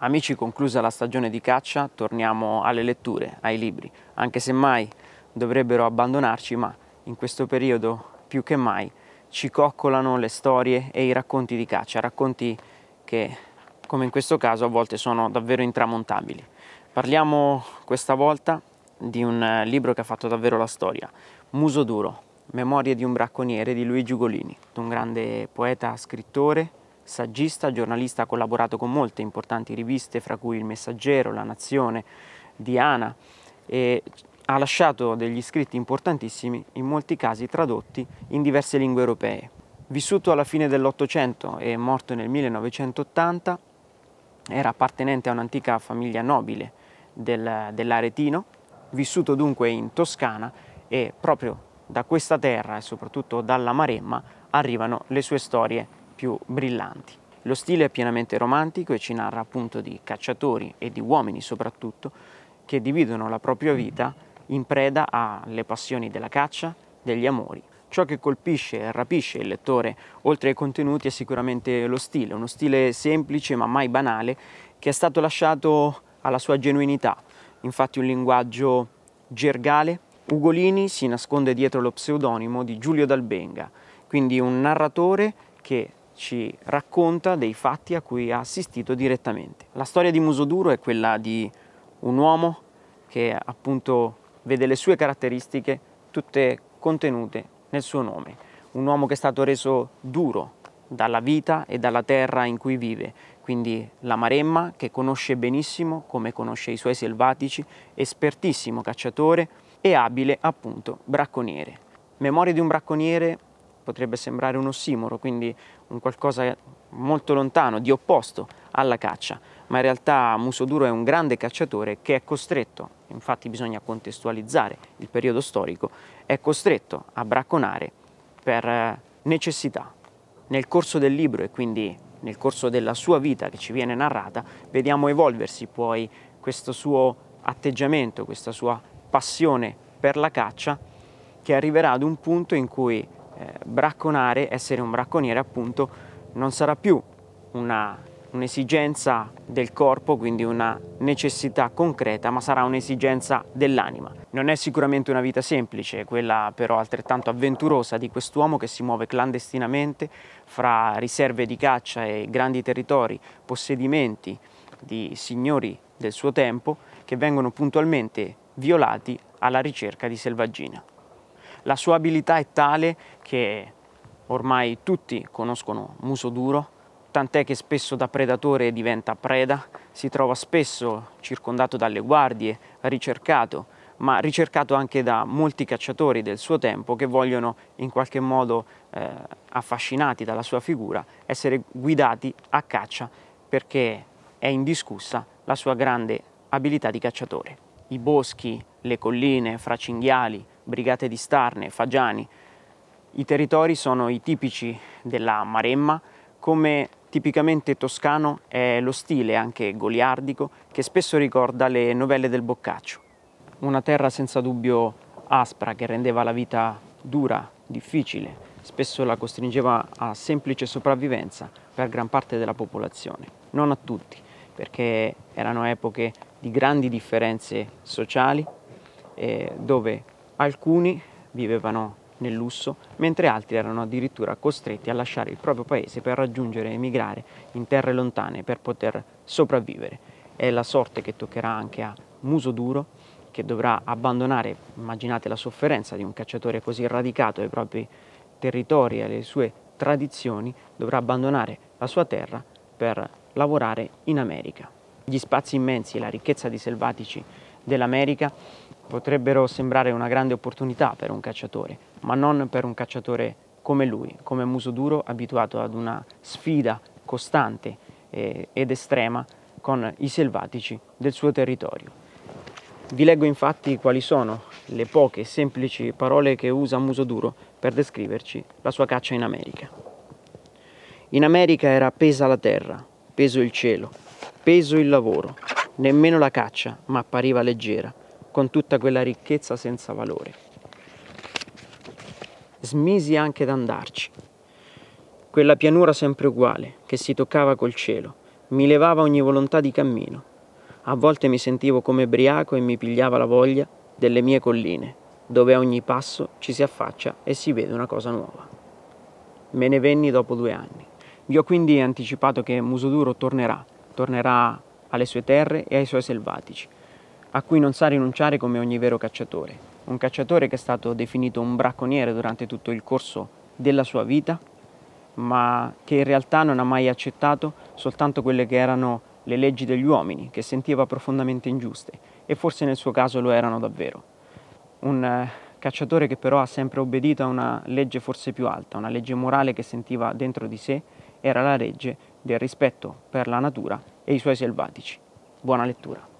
Amici, conclusa la stagione di caccia, torniamo alle letture, ai libri, anche se mai dovrebbero abbandonarci, ma in questo periodo più che mai ci coccolano le storie e i racconti di caccia, racconti che, come in questo caso, a volte sono davvero intramontabili. Parliamo questa volta di un libro che ha fatto davvero la storia, Muso Duro, Memorie di un bracconiere di Luigi Ugolini, un grande poeta, scrittore, saggista, giornalista, ha collaborato con molte importanti riviste, fra cui Il Messaggero, La Nazione, Diana, e ha lasciato degli scritti importantissimi, in molti casi tradotti in diverse lingue europee. Vissuto alla fine dell'Ottocento e morto nel 1980, era appartenente a un'antica famiglia nobile del, dell'Aretino, vissuto dunque in Toscana e proprio da questa terra e soprattutto dalla Maremma arrivano le sue storie più brillanti. Lo stile è pienamente romantico e ci narra appunto di cacciatori e di uomini soprattutto che dividono la propria vita in preda alle passioni della caccia, degli amori. Ciò che colpisce e rapisce il lettore, oltre ai contenuti, è sicuramente lo stile, uno stile semplice ma mai banale, che è stato lasciato alla sua genuinità, infatti un linguaggio gergale. Ugolini si nasconde dietro lo pseudonimo di Giulio Dalbenga, quindi un narratore che ci racconta dei fatti a cui ha assistito direttamente. La storia di Musoduro è quella di un uomo che appunto vede le sue caratteristiche tutte contenute nel suo nome, un uomo che è stato reso duro dalla vita e dalla terra in cui vive, quindi la Maremma che conosce benissimo come conosce i suoi selvatici, espertissimo cacciatore e abile appunto bracconiere. Memorie di un bracconiere potrebbe sembrare un ossimoro, quindi un qualcosa molto lontano, di opposto alla caccia, ma in realtà Musoduro è un grande cacciatore che è costretto, infatti bisogna contestualizzare il periodo storico, è costretto a bracconare per eh, necessità. Nel corso del libro e quindi nel corso della sua vita che ci viene narrata, vediamo evolversi poi questo suo atteggiamento, questa sua passione per la caccia che arriverà ad un punto in cui eh, bracconare, essere un bracconiere appunto, non sarà più un'esigenza del corpo, quindi una necessità concreta, ma sarà un'esigenza dell'anima. Non è sicuramente una vita semplice, quella però altrettanto avventurosa di quest'uomo che si muove clandestinamente fra riserve di caccia e grandi territori, possedimenti di signori del suo tempo che vengono puntualmente violati alla ricerca di selvaggina. La sua abilità è tale che ormai tutti conoscono Muso Duro, tant'è che spesso da predatore diventa preda, si trova spesso circondato dalle guardie, ricercato, ma ricercato anche da molti cacciatori del suo tempo che vogliono in qualche modo eh, affascinati dalla sua figura essere guidati a caccia perché è indiscussa la sua grande abilità di cacciatore. I boschi, le colline, fra cinghiali, Brigate di Starne, Fagiani. I territori sono i tipici della Maremma, come tipicamente toscano è lo stile anche goliardico che spesso ricorda le novelle del Boccaccio. Una terra senza dubbio aspra che rendeva la vita dura, difficile, spesso la costringeva a semplice sopravvivenza per gran parte della popolazione, non a tutti, perché erano epoche di grandi differenze sociali eh, dove Alcuni vivevano nel lusso, mentre altri erano addirittura costretti a lasciare il proprio paese per raggiungere e emigrare in terre lontane per poter sopravvivere. È la sorte che toccherà anche a Muso Duro, che dovrà abbandonare, immaginate la sofferenza di un cacciatore così radicato ai propri territori e alle sue tradizioni, dovrà abbandonare la sua terra per lavorare in America. Gli spazi immensi e la ricchezza di selvatici dell'America potrebbero sembrare una grande opportunità per un cacciatore, ma non per un cacciatore come lui, come muso duro abituato ad una sfida costante eh, ed estrema con i selvatici del suo territorio. Vi leggo infatti quali sono le poche semplici parole che usa Muso Duro per descriverci la sua caccia in America. In America era pesa la terra, peso il cielo, peso il lavoro, nemmeno la caccia, ma appariva leggera, con tutta quella ricchezza senza valore. Smisi anche d'andarci. Quella pianura sempre uguale, che si toccava col cielo, mi levava ogni volontà di cammino. A volte mi sentivo come briaco e mi pigliava la voglia delle mie colline, dove a ogni passo ci si affaccia e si vede una cosa nuova. Me ne venni dopo due anni. Vi ho quindi anticipato che Musoduro tornerà, tornerà alle sue terre e ai suoi selvatici, a cui non sa rinunciare come ogni vero cacciatore. Un cacciatore che è stato definito un bracconiere durante tutto il corso della sua vita, ma che in realtà non ha mai accettato soltanto quelle che erano le leggi degli uomini, che sentiva profondamente ingiuste, e forse nel suo caso lo erano davvero. Un eh, cacciatore che però ha sempre obbedito a una legge forse più alta, una legge morale che sentiva dentro di sé, era la legge del rispetto per la natura e i suoi selvatici. Buona lettura.